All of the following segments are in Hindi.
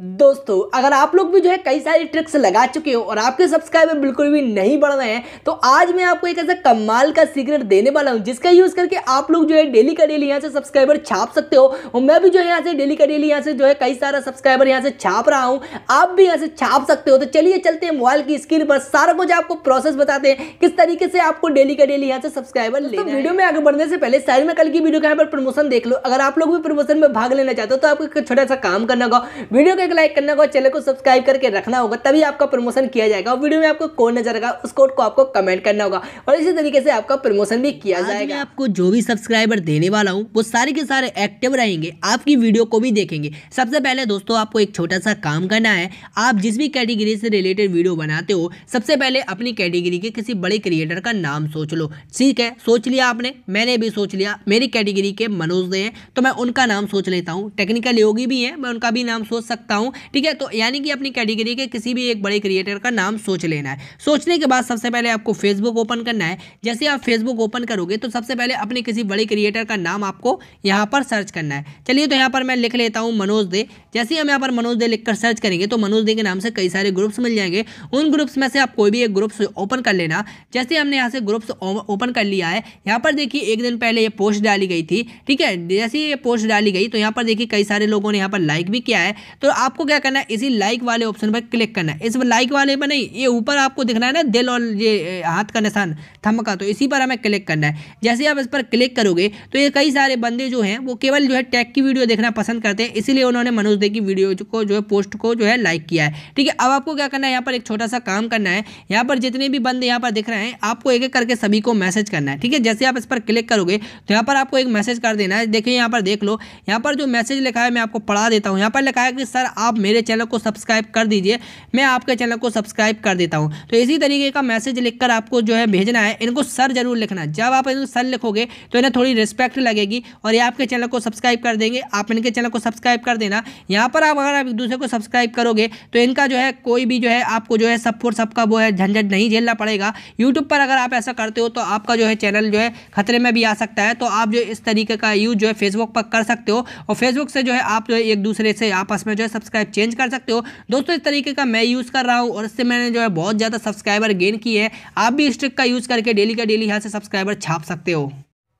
दोस्तों अगर आप लोग भी जो है कई सारी ट्रिक्स लगा चुके हो और आपके सब्सक्राइबर बिल्कुल भी नहीं बढ़ रहे हैं तो आज मैं आपको एक ऐसा कमाल का सीक्रेट देने वाला हूं जिसका यूज़ करके आप लोग जो है डेली का डेली यहाँ से सब्सक्राइबर छाप सकते हो और मैं भी जो है यहाँ से डेली का डेली यहाँ से जो है कई सारा सब्सक्राइबर यहाँ से छाप रहा हूँ आप भी यहाँ से छाप सकते हो तो चलिए चलते हैं मोबाइल की स्क्रीन पर सारा कुछ आपको प्रोसेस बताते हैं किस तरीके से आपको डेली का डेली यहाँ से सब्सक्राइबर ले वीडियो में आगे बढ़ने से पहले साइड में कल की वीडियो का यहाँ पर प्रमोशन देख लो अगर आप लोग भी प्रमोशन में भाग लेना चाहते हो तो आपको छोटा सा काम करना होगा वीडियो का को लाइक करना होगा चैनल को सब्सक्राइब करके रखना होगा तभी आपका प्रमोशन किया जाएगा और वीडियो में आपको कोड नजर आएगा उस कोड को आपको कमेंट करना होगा और इसी तरीके से आपका प्रमोशन भी किया जाएगा मैं आपको जो भी सब्सक्राइबर देने वाला हूँ वो सारे के सारे एक्टिव रहेंगे आपकी वीडियो को भी देखेंगे सबसे पहले दोस्तों आपको एक छोटा सा काम करना है आप जिस भी कैटेगरी से रिलेटेड वीडियो बनाते हो सबसे पहले अपनी कैटेगरी के किसी बड़े क्रिएटर का नाम सोच लो ठीक है सोच लिया आपने मैंने भी सोच लिया मेरी कैटेगरी के मनोज ने तो मैं उनका नाम सोच लेता हूँ टेक्निकल योगी भी है मैं उनका भी नाम सोच सकता हूँ हूँ ठीक है तो यानी कि अपनी कैटेगरी के किसी भी एक बड़े क्रिएटर का नाम सोच लेना है सोचने के बाद सबसे पहले आपको फेसबुक ओपन करना है जैसे आप फेसबुक ओपन करोगे तो सबसे पहले अपने किसी बड़े क्रिएटर का नाम आपको यहाँ पर सर्च करना है चलिए तो यहाँ पर मैं लिख लेता हूँ मनोज दे जैसे हम यहाँ पर मनोज दे लिखकर सर्च करेंगे तो मनोज दे के नाम से कई सारे ग्रुप्स मिल जाएंगे उन ग्रुप्स में से आप कोई भी एक ग्रुप्स ओपन कर लेना जैसे हमने यहाँ से ग्रुप्स ओपन कर लिया है यहाँ पर देखिए एक दिन पहले ये पोस्ट डाली गई थी ठीक है जैसे ये पोस्ट डाली गई तो यहाँ पर देखिए कई सारे लोगों ने यहाँ पर लाइक भी किया है तो आप आपको क्या करना है इसी लाइक वाले ऑप्शन पर क्लिक करना है इस लाइक वाले पर नहीं ये ऊपर आपको दिखना है ना दिल और ये हाथ का निशान थम का तो इसी पर हमें क्लिक करना है जैसे आप इस पर क्लिक करोगे तो ये कई सारे बंदे जो हैं वो केवल जो है टैग की वीडियो देखना पसंद करते हैं इसीलिए उन्होंने मनोज दे की वीडियो को जो है पोस्ट को जो है लाइक किया है ठीक है अब आपको क्या करना है यहाँ पर एक छोटा सा काम करना है यहाँ पर जितने भी बंदे यहाँ पर दिख रहे हैं आपको एक एक करके सभी को मैसेज करना है ठीक है जैसे आप इस पर क्लिक करोगे तो यहाँ पर आपको एक मैसेज कर देना है देखिए यहाँ पर देख लो यहाँ पर जो मैसेज लिखा है मैं आपको पढ़ा देता हूँ यहाँ पर लिखा है कि सर आप मेरे चैनल को सब्सक्राइब कर दीजिए मैं आपके चैनल को सब्सक्राइब कर देता हूँ तो इसी तरीके का मैसेज लिखकर आपको जो है भेजना है इनको सर जरूर लिखना जब आप इनको सर लिखोगे तो इन्हें थोड़ी रिस्पेक्ट लगेगी और ये आपके चैनल को सब्सक्राइब कर देंगे आप इनके चैनल को सब्सक्राइब कर देना यहाँ पर आप अगर आप एक दूसरे को सब्सक्राइब करोगे तो इनका जो है कोई भी जो है आपको जो है सब फोर सबका वो है झंझट नहीं झेलना पड़ेगा यूट्यूब पर अगर आप ऐसा करते हो तो आपका जो है चैनल जो है खतरे में भी आ सकता है तो आप जो इस तरीके का यूज़ जो है फेसबुक पर कर सकते हो और फेसबुक से जो है आप जो है एक दूसरे से आपस में जो है सब्सक्राइब चेंज कर सकते हो दोस्तों इस तरीके का मैं यूज़ कर रहा हूँ और इससे मैंने जो है बहुत ज़्यादा सब्सक्राइबर गेन किए हैं आप भी इस ट्रिक का यूज़ करके डेली का डेली यहाँ से सब्सक्राइबर छाप सकते हो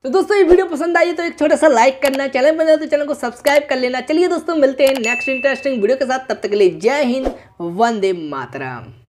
तो दोस्तों ये वीडियो पसंद आई तो एक छोटा सा लाइक करना चैनल बना तो चैनल को सब्सक्राइब कर लेना चलिए दोस्तों मिलते हैं नेक्स्ट इंटरेस्टिंग वीडियो के साथ तब तक के लिए जय हिंद वंदे मातरम